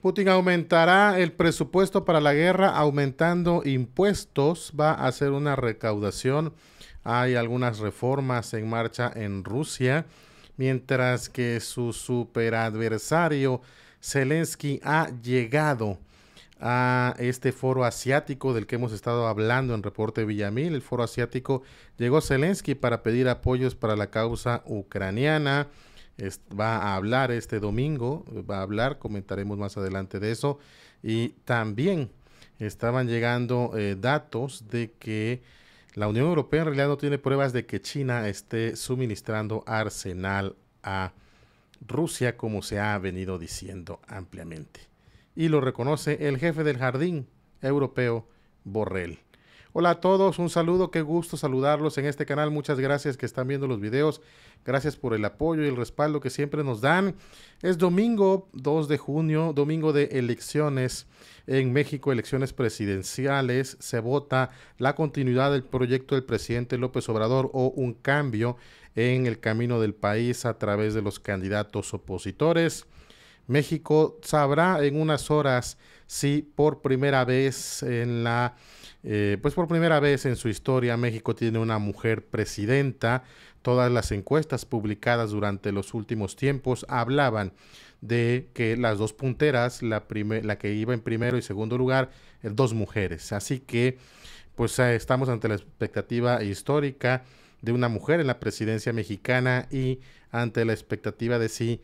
Putin aumentará el presupuesto para la guerra aumentando impuestos, va a hacer una recaudación. Hay algunas reformas en marcha en Rusia, mientras que su superadversario Zelensky ha llegado a este foro asiático del que hemos estado hablando en reporte Villamil. El foro asiático llegó Zelensky para pedir apoyos para la causa ucraniana va a hablar este domingo, va a hablar, comentaremos más adelante de eso. Y también estaban llegando eh, datos de que la Unión Europea en realidad no tiene pruebas de que China esté suministrando arsenal a Rusia como se ha venido diciendo ampliamente. Y lo reconoce el jefe del jardín europeo, Borrell. Hola a todos, un saludo, qué gusto saludarlos en este canal. Muchas gracias que están viendo los videos. Gracias por el apoyo y el respaldo que siempre nos dan. Es domingo 2 de junio, domingo de elecciones en México, elecciones presidenciales. Se vota la continuidad del proyecto del presidente López Obrador o un cambio en el camino del país a través de los candidatos opositores. México sabrá en unas horas si por primera vez en la eh, pues por primera vez en su historia México tiene una mujer presidenta. Todas las encuestas publicadas durante los últimos tiempos hablaban de que las dos punteras, la, la que iba en primero y segundo lugar, eh, dos mujeres. Así que pues eh, estamos ante la expectativa histórica de una mujer en la presidencia mexicana y ante la expectativa de si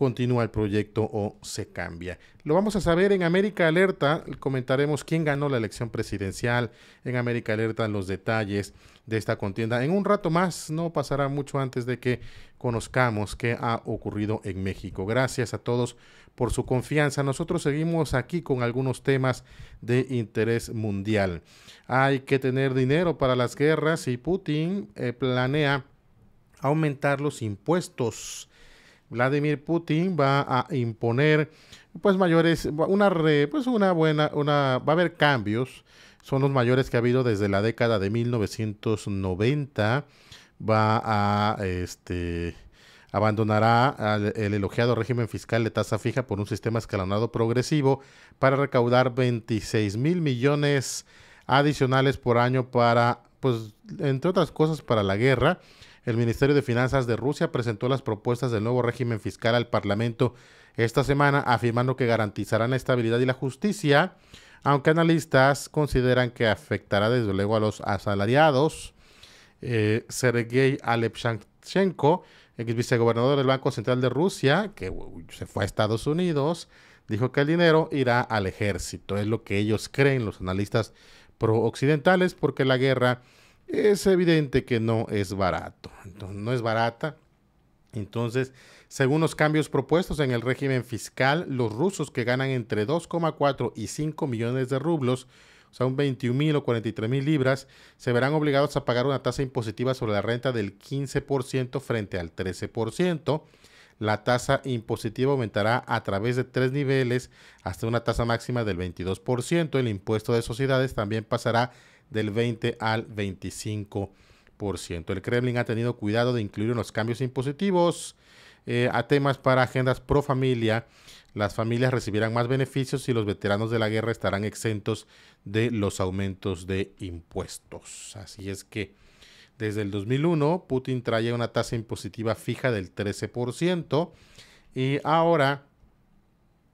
continúa el proyecto o se cambia. Lo vamos a saber en América Alerta, comentaremos quién ganó la elección presidencial en América Alerta, los detalles de esta contienda. En un rato más, no pasará mucho antes de que conozcamos qué ha ocurrido en México. Gracias a todos por su confianza. Nosotros seguimos aquí con algunos temas de interés mundial. Hay que tener dinero para las guerras y Putin eh, planea aumentar los impuestos Vladimir Putin va a imponer pues mayores una re, pues una buena una va a haber cambios son los mayores que ha habido desde la década de 1990 va a este abandonará el elogiado régimen fiscal de tasa fija por un sistema escalonado progresivo para recaudar 26 mil millones adicionales por año para pues entre otras cosas para la guerra el Ministerio de Finanzas de Rusia presentó las propuestas del nuevo régimen fiscal al Parlamento esta semana, afirmando que garantizarán la estabilidad y la justicia, aunque analistas consideran que afectará desde luego a los asalariados. Eh, Sergei Alepshanchenko, ex vicegobernador del Banco Central de Rusia, que se fue a Estados Unidos, dijo que el dinero irá al ejército. Es lo que ellos creen, los analistas pro-occidentales, porque la guerra es evidente que no es barato. Entonces, no es barata. Entonces, según los cambios propuestos en el régimen fiscal, los rusos que ganan entre 2,4 y 5 millones de rublos, o sea, un 21 mil o 43 mil libras, se verán obligados a pagar una tasa impositiva sobre la renta del 15% frente al 13%. La tasa impositiva aumentará a través de tres niveles hasta una tasa máxima del 22%. El impuesto de sociedades también pasará del 20 al 25%. El Kremlin ha tenido cuidado de incluir unos los cambios impositivos eh, a temas para agendas pro familia. Las familias recibirán más beneficios y los veteranos de la guerra estarán exentos de los aumentos de impuestos. Así es que desde el 2001 Putin trae una tasa impositiva fija del 13% y ahora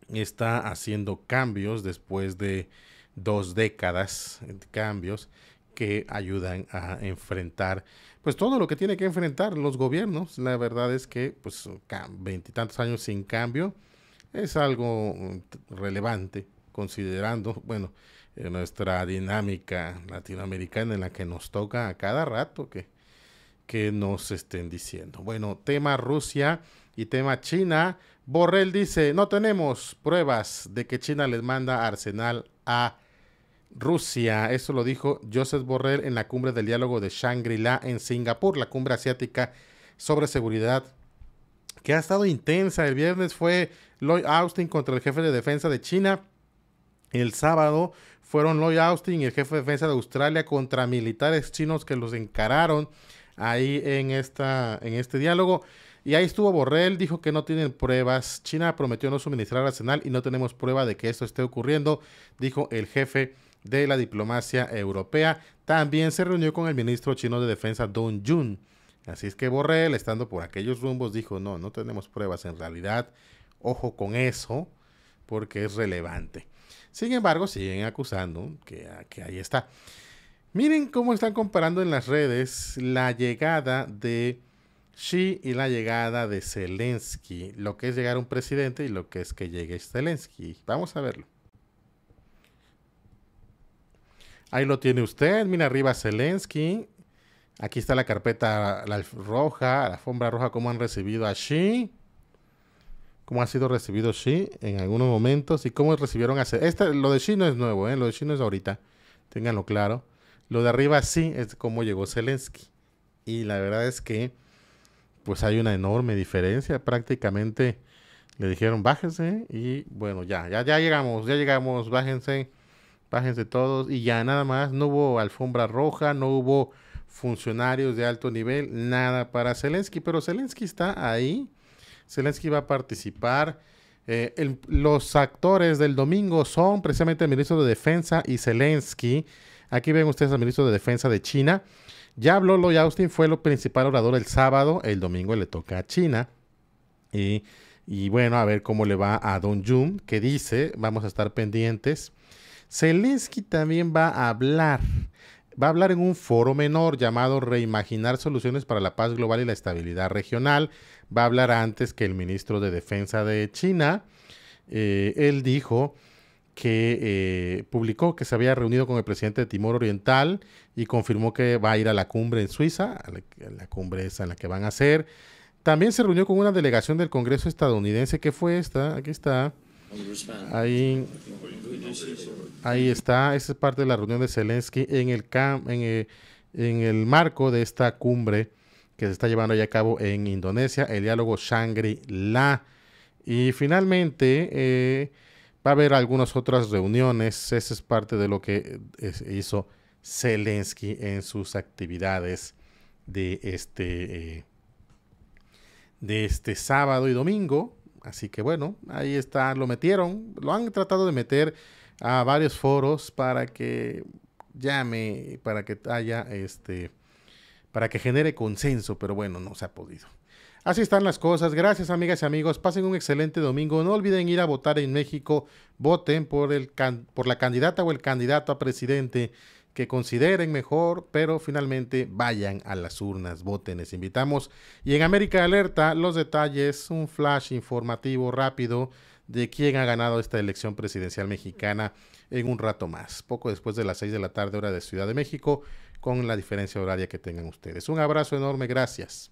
está haciendo cambios después de dos décadas de cambios que ayudan a enfrentar pues todo lo que tiene que enfrentar los gobiernos. La verdad es que pues veintitantos años sin cambio es algo mm, relevante considerando, bueno, eh, nuestra dinámica latinoamericana en la que nos toca a cada rato que, que nos estén diciendo. Bueno, tema Rusia y tema China. Borrell dice, no tenemos pruebas de que China les manda arsenal a Rusia. Eso lo dijo Joseph Borrell en la cumbre del diálogo de Shangri-La en Singapur, la cumbre asiática sobre seguridad, que ha estado intensa. El viernes fue Lloyd Austin contra el jefe de defensa de China. El sábado fueron Lloyd Austin y el jefe de defensa de Australia contra militares chinos que los encararon ahí en, esta, en este diálogo. Y ahí estuvo Borrell, dijo que no tienen pruebas. China prometió no suministrar arsenal y no tenemos prueba de que esto esté ocurriendo, dijo el jefe de la diplomacia europea. También se reunió con el ministro chino de Defensa don Jun. Así es que Borrell, estando por aquellos rumbos, dijo, no, no tenemos pruebas en realidad. Ojo con eso, porque es relevante. Sin embargo, siguen acusando que, que ahí está. Miren cómo están comparando en las redes la llegada de Xi y la llegada de Zelensky, lo que es llegar a un presidente y lo que es que llegue Zelensky. Vamos a verlo. Ahí lo tiene usted. Mira arriba Zelensky. Aquí está la carpeta la roja, la alfombra roja, cómo han recibido a Xi. Cómo ha sido recibido Xi en algunos momentos y cómo recibieron a este? Lo de Xi no es nuevo, ¿eh? lo de Xi no es ahorita. Ténganlo claro. Lo de arriba sí es cómo llegó Zelensky. Y la verdad es que pues hay una enorme diferencia. Prácticamente le dijeron bájense y bueno, ya, ya, ya llegamos, ya llegamos, bájense de todos y ya nada más, no hubo alfombra roja, no hubo funcionarios de alto nivel, nada para Zelensky, pero Zelensky está ahí, Zelensky va a participar. Eh, los actores del domingo son precisamente el ministro de Defensa y Zelensky. Aquí ven ustedes al ministro de Defensa de China. Ya habló Lloyd Austin, fue el principal orador el sábado, el domingo le toca a China. Y, y bueno, a ver cómo le va a Don Jun, que dice, vamos a estar pendientes. Zelensky también va a hablar. Va a hablar en un foro menor llamado Reimaginar soluciones para la paz global y la estabilidad regional. Va a hablar antes que el ministro de Defensa de China. Eh, él dijo que eh, publicó que se había reunido con el presidente de Timor Oriental y confirmó que va a ir a la cumbre en Suiza, la, la cumbre esa en la que van a hacer. También se reunió con una delegación del Congreso estadounidense, que fue esta, aquí está, Ahí, ahí está, esa es parte de la reunión de Zelensky en el, eh, en, el, marco de esta cumbre que se está llevando a cabo en Indonesia, el diálogo Shangri-La. Y finalmente eh, va a haber algunas otras reuniones, esa es parte de lo que eh, hizo Zelensky en sus actividades de este, de este sábado y domingo. Así que bueno, ahí está, lo metieron, lo han tratado de meter a varios foros para que llame, para que haya este, para que genere consenso, pero bueno, no se ha podido. Así están las cosas. Gracias, amigas y amigos. Pasen un excelente domingo. No olviden ir a votar en México. Voten por, el por la candidata o el candidato a presidente que consideren mejor, pero finalmente vayan a las urnas, voten, les invitamos. Y en América Alerta, los detalles, un flash informativo rápido de quién ha ganado esta elección presidencial mexicana en un rato más, poco después de las 6 de la tarde hora de Ciudad de México, con la diferencia horaria que tengan ustedes. Un abrazo enorme, gracias.